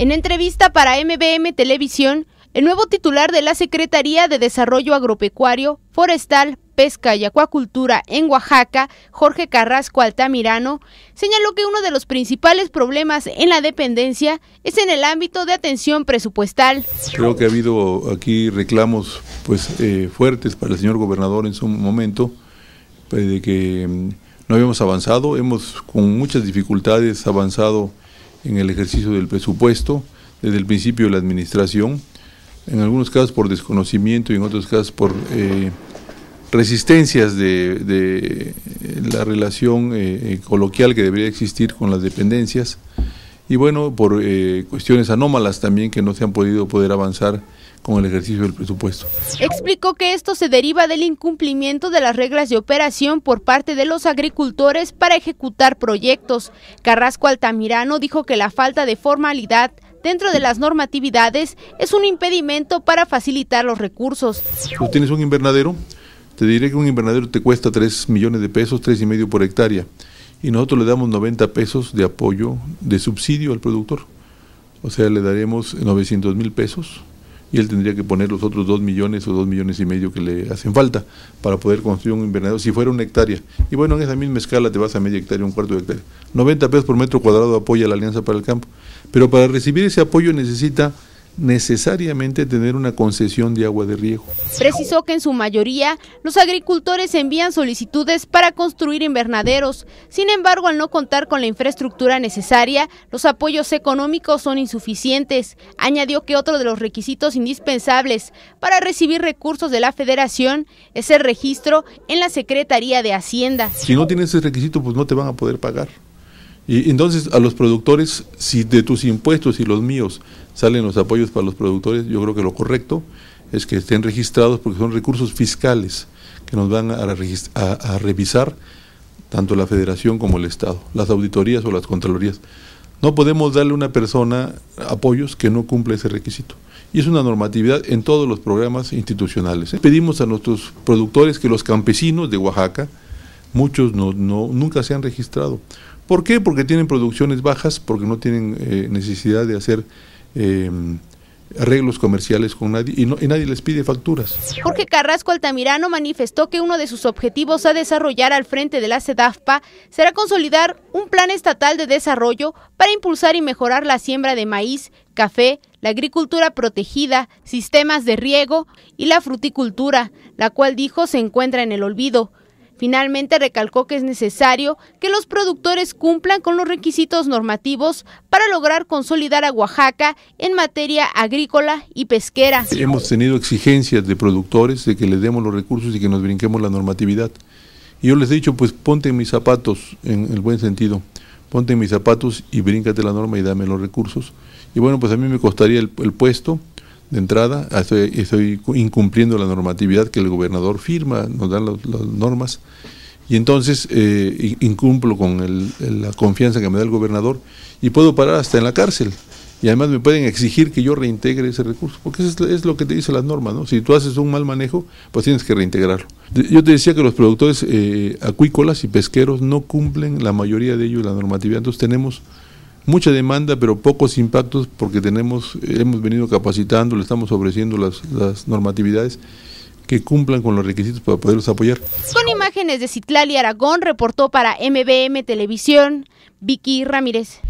En entrevista para MBM Televisión, el nuevo titular de la Secretaría de Desarrollo Agropecuario, Forestal, Pesca y Acuacultura en Oaxaca, Jorge Carrasco Altamirano, señaló que uno de los principales problemas en la dependencia es en el ámbito de atención presupuestal. Creo que ha habido aquí reclamos pues, eh, fuertes para el señor gobernador en su momento, eh, de que mm, no habíamos avanzado, hemos con muchas dificultades avanzado en el ejercicio del presupuesto desde el principio de la administración, en algunos casos por desconocimiento y en otros casos por eh, resistencias de, la relación eh, eh, coloquial que debería existir con las dependencias y bueno, por eh, cuestiones anómalas también que no se han podido poder avanzar con el ejercicio del presupuesto. Explicó que esto se deriva del incumplimiento de las reglas de operación por parte de los agricultores para ejecutar proyectos. Carrasco Altamirano dijo que la falta de formalidad dentro de las normatividades es un impedimento para facilitar los recursos. Tú tienes un invernadero, te diré que un invernadero te cuesta 3 millones de pesos, tres y medio por hectárea y nosotros le damos 90 pesos de apoyo, de subsidio al productor. O sea, le daremos 900 mil pesos y él tendría que poner los otros 2 millones o 2 millones y medio que le hacen falta para poder construir un invernadero, si fuera una hectárea. Y bueno, en esa misma escala te vas a media hectárea, un cuarto de hectárea. 90 pesos por metro cuadrado apoya la Alianza para el Campo. Pero para recibir ese apoyo necesita necesariamente tener una concesión de agua de riego. Precisó que en su mayoría los agricultores envían solicitudes para construir invernaderos. Sin embargo, al no contar con la infraestructura necesaria, los apoyos económicos son insuficientes. Añadió que otro de los requisitos indispensables para recibir recursos de la federación es el registro en la Secretaría de Hacienda. Si no tienes ese requisito, pues no te van a poder pagar. Y entonces a los productores, si de tus impuestos y los míos salen los apoyos para los productores, yo creo que lo correcto es que estén registrados porque son recursos fiscales que nos van a, revisar tanto la federación como el Estado, las auditorías o las contralorías. No podemos darle a una persona apoyos que no cumple ese requisito. Y es una normatividad en todos los programas institucionales. ¿eh? Pedimos a nuestros productores que los campesinos de Oaxaca, muchos no, nunca se han registrado. ¿Por qué? Porque tienen producciones bajas, porque no tienen eh, necesidad de hacer em, arreglos comerciales con nadie y, y, nadie les pide facturas. Jorge Carrasco Altamirano manifestó que uno de sus objetivos a desarrollar al frente de la SEDAFPA será consolidar un plan estatal de desarrollo para impulsar y mejorar la siembra de maíz, café, la agricultura protegida, sistemas de riego y la fruticultura, la cual dijo se encuentra en el olvido. Finalmente recalcó que es necesario que los productores cumplan con los requisitos normativos para lograr consolidar a Oaxaca en materia agrícola y pesquera. Hemos tenido exigencias de productores de que les demos los recursos y que nos brinquemos la normatividad. Y yo les he dicho, pues ponte mis zapatos, en el buen sentido, ponte mis zapatos y bríncate la norma y dame los recursos. Y bueno, pues a mí me costaría el, el puesto de entrada, estoy, incumpliendo la normatividad que el gobernador firma, nos dan las normas, y entonces eh, incumplo con la confianza que me da el gobernador y puedo parar hasta en la cárcel. Y además me pueden exigir que yo reintegre ese recurso, porque eso es, lo que te dice las normas, ¿no? Si tú haces un mal manejo, pues tienes que reintegrarlo. Yo te decía que los productores eh, acuícolas y pesqueros no cumplen la mayoría de ellos la normatividad, entonces tenemos mucha demanda, pero pocos impactos porque tenemos, hemos venido capacitando, le estamos ofreciendo las, normatividades que cumplan con los requisitos para poderlos apoyar. Son imágenes de Citlali Aragón, reportó para MBM Televisión Vicky Ramírez.